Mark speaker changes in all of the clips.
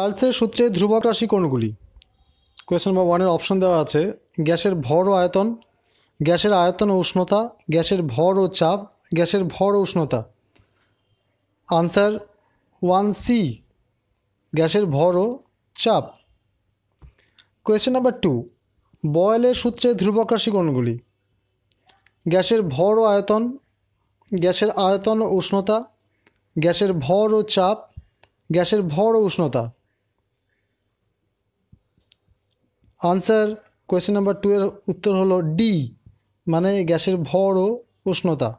Speaker 1: চার্লসের সূত্রে ধ্রুবক রাশি কোনগুলি কোয়েশ্চন নম্বর ওয়ানের অপশন দেওয়া আছে গ্যাসের ভর ও আয়তন গ্যাসের আয়তন ও উষ্ণতা গ্যাসের ভর ও চাপ গ্যাসের ভর ও উষ্ণতা আনসার ওয়ান সি গ্যাসের ভর ও চাপ কোয়েশ্চেন নাম্বার টু বয়েলের সূত্রে ধ্রুবক রাশি কোনগুলি গ্যাসের ভর ও আয়তন গ্যাসের আয়তন ও উষ্ণতা গ্যাসের ভর ও চাপ গ্যাসের ভর ও উষ্ণতা আনসার কোয়েশ্চেন নাম্বার টু এর উত্তর হলো ডি মানে গ্যাসের ভর ও উষ্ণতা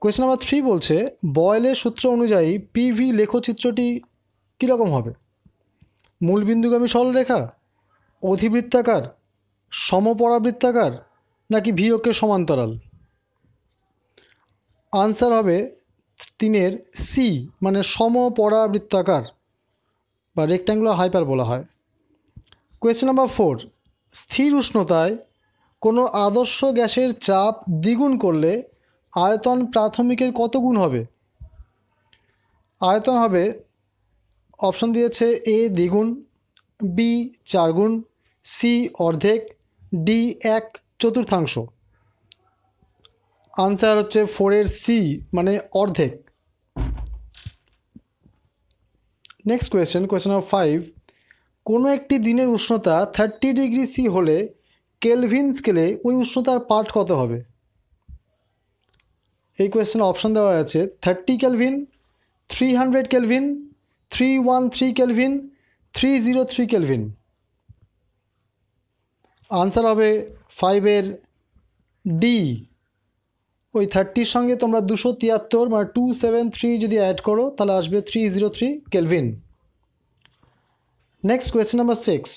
Speaker 1: কোয়েশ্চেন নাম্বার থ্রি বলছে বয়েলের সূত্র অনুযায়ী পিভি লেখচিত্রটি কীরকম হবে মূলবিন্দুগামী সরলরেখা অধিবৃত্তাকার সমপরাবৃত্তাকার নাকি ভিওকে সমান্তরাল আনসার হবে তিনের সি মানে সমপরাবৃত্তাকার বা রেক্ট্যাঙ্গুলার হাইপার বলা হয় কোয়েশ্চেন নাম্বার ফোর স্থির উষ্ণতায় কোনো আদর্শ গ্যাসের চাপ দ্বিগুণ করলে আয়তন প্রাথমিকের কত গুণ হবে আয়তন হবে অপশন দিয়েছে এ দ্বিগুণ বি চার গুণ সি অর্ধেক ডি এক চতুর্থাংশ আনসার হচ্ছে ফোরের সি মানে অর্ধেক next question question number five কোনো একটি দিনের উষ্ণতা থার্টি ডিগ্রি সি হলে কেলভিন স্কেলে ওই উষ্ণতার পার্ট কত হবে এই কোয়েশ্চেনে অপশান দেওয়া আছে thirty Kelvin three hundred Kelvin three one three Kelvin three zero three Kelvin answer হবে ফাইভের ডি ওই থার্টির সঙ্গে তোমরা দুশো তিয়াত্তর মানে টু সেভেন থ্রি যদি অ্যাড করো তাহলে আসবে three zero three Kelvin next question number six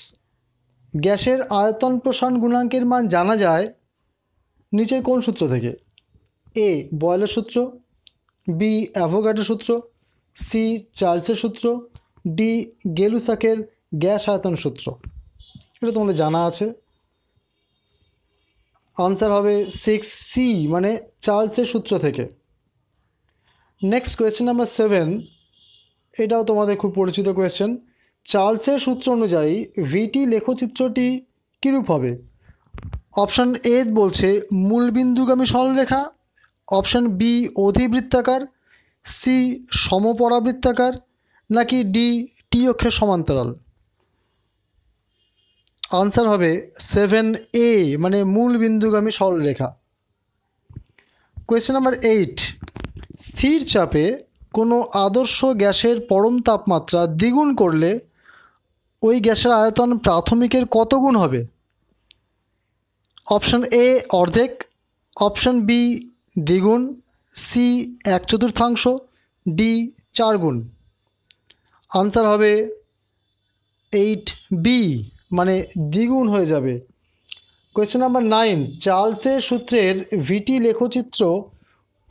Speaker 1: গ্যাসের আয়তন প্রসারণ গুণাঙ্কের মান জানা যায় নিচের কোন সূত্র থেকে এ বয়লের সূত্র বি অ্যাভোগাডো সূত্র সি চার্লসের সূত্র ডি গেলুসাকের গ্যাস আয়তন সূত্র এটা তোমাদের জানা আছে আনসার হবে সিক্স সি মানে চার্লসের সূত্র থেকে নেক্সট কোয়েশ্চেন নাম্বার সেভেন এটাও তোমাদের খুব পরিচিত কোয়েশ্চেন চার্লসের সূত্র অনুযায়ী ভিটি লেখচিত্রটি কীরূপ হবে অপশান এ বলছে মূলবিন্দুগামী সরলরেখা অপশান বি অধিবৃত্তাকার সি সমপরাবৃত্তাকার নাকি ডি টি অক্ষের সমান্তরাল আনসার হবে সেভেন এ মানে মূল বিন্দুগামী সরলরেখা কোয়েশ্চেন নাম্বার এইট স্থির চাপে কোনো আদর্শ গ্যাসের পরম তাপমাত্রা দ্বিগুণ করলে ওই গ্যাসের আয়তন প্রাথমিকের কত গুণ হবে অপশান এ অর্ধেক অপশান বি দ্বিগুণ সি এক চতুর্থাংশ ডি চার গুণ আনসার হবে এইট বি মানে দ্বিগুণ হয়ে যাবে কোয়েশ্চেন নাম্বার নাইন চার্লসের সূত্রের ভিটি লেখচিত্র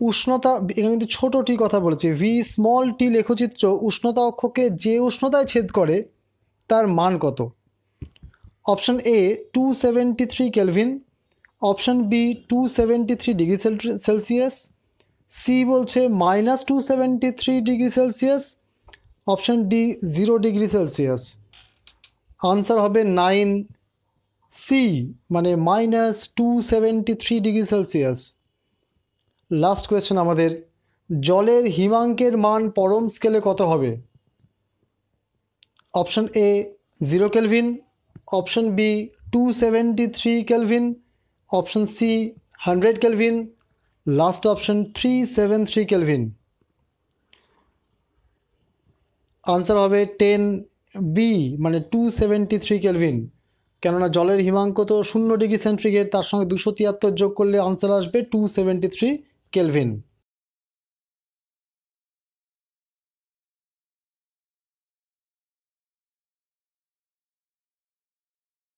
Speaker 1: উষ্ণতা এখানে কিন্তু ছোটো টি কথা বলেছে ভি স্মল টি লেখচিত্র উষ্ণতা অক্ষকে যে উষ্ণতায় ছেদ করে তার মান কত option A two seventy three Kelvin option B two seventy three degree Celsius C বলছে minus two seventy three degree Celsius option D zero degree Celsius answer হবে নাইন সি মানে minus two seventy three degree Celsius last question আমাদের জলের হিমাঙ্কের মান পরম স্কেলে কত হবে option A zero Kelvin option B two seventy three Kelvin option C hundred Kelvin last option three seven three Kelvin answer হবে টেন বি মানে টু সেভেন্টি থ্রি কেলভিন কেননা জলের হিমাঙ্ক তো শূন্য ডিগ্রি সেন্ট্রিগ্রেড তার সঙ্গে দুশো তিয়াত্তর যোগ করলে আনসার আসবে টু সেভেন্টি থ্রি কেলভিন